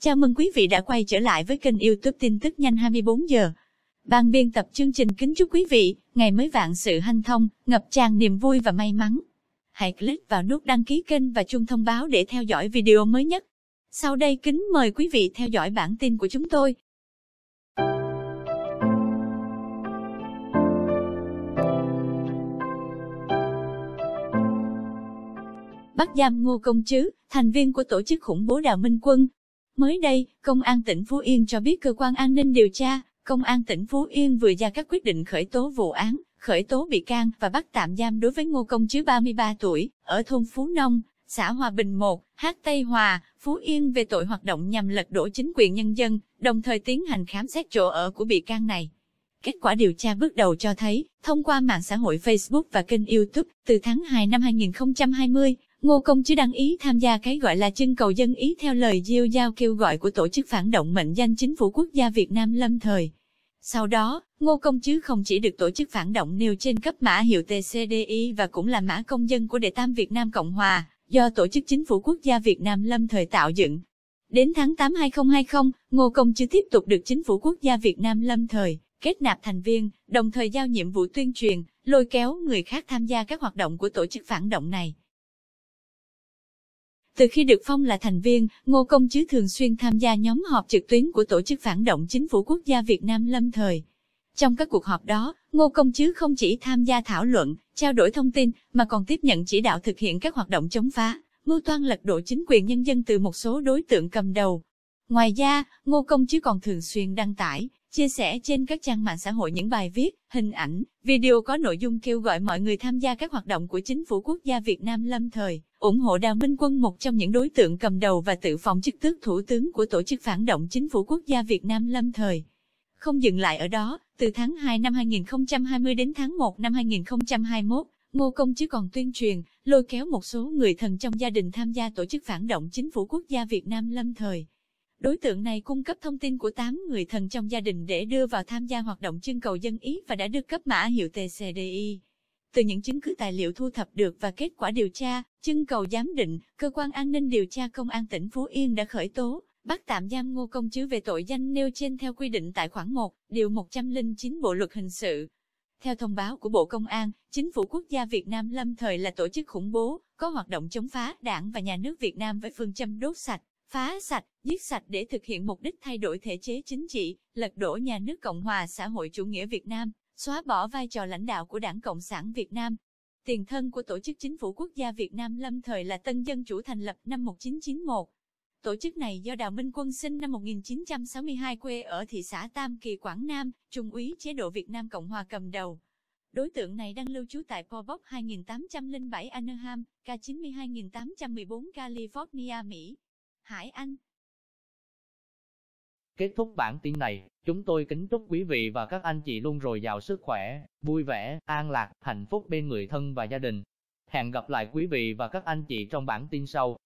Chào mừng quý vị đã quay trở lại với kênh youtube tin tức nhanh 24 giờ. Ban biên tập chương trình kính chúc quý vị ngày mới vạn sự hanh thông, ngập tràn niềm vui và may mắn. Hãy click vào nút đăng ký kênh và chuông thông báo để theo dõi video mới nhất. Sau đây kính mời quý vị theo dõi bản tin của chúng tôi. bắt giam Ngô Công Chứ, thành viên của tổ chức khủng bố Đào Minh Quân, Mới đây, Công an tỉnh Phú Yên cho biết cơ quan an ninh điều tra, Công an tỉnh Phú Yên vừa ra các quyết định khởi tố vụ án, khởi tố bị can và bắt tạm giam đối với Ngô Công Chứ 33 tuổi, ở thôn Phú Nông, xã Hòa Bình 1, Hát Tây Hòa, Phú Yên về tội hoạt động nhằm lật đổ chính quyền nhân dân, đồng thời tiến hành khám xét chỗ ở của bị can này. Kết quả điều tra bước đầu cho thấy, thông qua mạng xã hội Facebook và kênh YouTube, từ tháng 2 năm 2020, Ngô Công chứ đăng ý tham gia cái gọi là chân cầu dân ý theo lời diêu giao kêu gọi của tổ chức phản động mệnh danh chính phủ quốc gia Việt Nam lâm thời. Sau đó, Ngô Công chứ không chỉ được tổ chức phản động nêu trên cấp mã hiệu TCDI và cũng là mã công dân của Đệ Tam Việt Nam Cộng Hòa, do Tổ chức Chính phủ Quốc gia Việt Nam lâm thời tạo dựng. Đến tháng 8 2020, Ngô Công chứ tiếp tục được Chính phủ Quốc gia Việt Nam lâm thời kết nạp thành viên, đồng thời giao nhiệm vụ tuyên truyền, lôi kéo người khác tham gia các hoạt động của tổ chức phản động này. Từ khi được phong là thành viên, Ngô Công Chứ thường xuyên tham gia nhóm họp trực tuyến của Tổ chức Phản động Chính phủ Quốc gia Việt Nam lâm thời. Trong các cuộc họp đó, Ngô Công Chứ không chỉ tham gia thảo luận, trao đổi thông tin, mà còn tiếp nhận chỉ đạo thực hiện các hoạt động chống phá, mưu toan lật đổ chính quyền nhân dân từ một số đối tượng cầm đầu. Ngoài ra, Ngô Công Chứ còn thường xuyên đăng tải, chia sẻ trên các trang mạng xã hội những bài viết, hình ảnh, video có nội dung kêu gọi mọi người tham gia các hoạt động của chính phủ quốc gia Việt Nam lâm thời ủng hộ Đào Minh Quân một trong những đối tượng cầm đầu và tự phòng chức tước thủ tướng của tổ chức phản động chính phủ quốc gia Việt Nam lâm thời. Không dừng lại ở đó, từ tháng 2 năm 2020 đến tháng 1 năm 2021, Ngô Công chứ còn tuyên truyền, lôi kéo một số người thân trong gia đình tham gia tổ chức phản động chính phủ quốc gia Việt Nam lâm thời. Đối tượng này cung cấp thông tin của 8 người thân trong gia đình để đưa vào tham gia hoạt động trưng cầu dân ý và đã được cấp mã hiệu TCDI. Từ những chứng cứ tài liệu thu thập được và kết quả điều tra, chân cầu giám định, cơ quan an ninh điều tra công an tỉnh Phú Yên đã khởi tố, bắt tạm giam Ngô Công Chứ về tội danh nêu trên theo quy định tại khoản 1, điều 109 Bộ luật hình sự. Theo thông báo của Bộ Công an, Chính phủ quốc gia Việt Nam lâm thời là tổ chức khủng bố, có hoạt động chống phá đảng và nhà nước Việt Nam với phương châm đốt sạch, phá sạch, giết sạch để thực hiện mục đích thay đổi thể chế chính trị, lật đổ nhà nước Cộng hòa xã hội chủ nghĩa Việt Nam, xóa bỏ vai trò lãnh đạo của Đảng Cộng sản Việt Nam. Tiền thân của Tổ chức Chính phủ Quốc gia Việt Nam lâm thời là Tân Dân Chủ thành lập năm 1991. Tổ chức này do Đào Minh Quân sinh năm 1962 quê ở thị xã Tam Kỳ, Quảng Nam, Trung úy chế độ Việt Nam Cộng Hòa cầm đầu. Đối tượng này đang lưu trú tại Pobox 2807 Anaheim, K92814 California, Mỹ. Hải Anh Kết thúc bản tin này Chúng tôi kính chúc quý vị và các anh chị luôn rồi giàu sức khỏe, vui vẻ, an lạc, hạnh phúc bên người thân và gia đình. Hẹn gặp lại quý vị và các anh chị trong bản tin sau.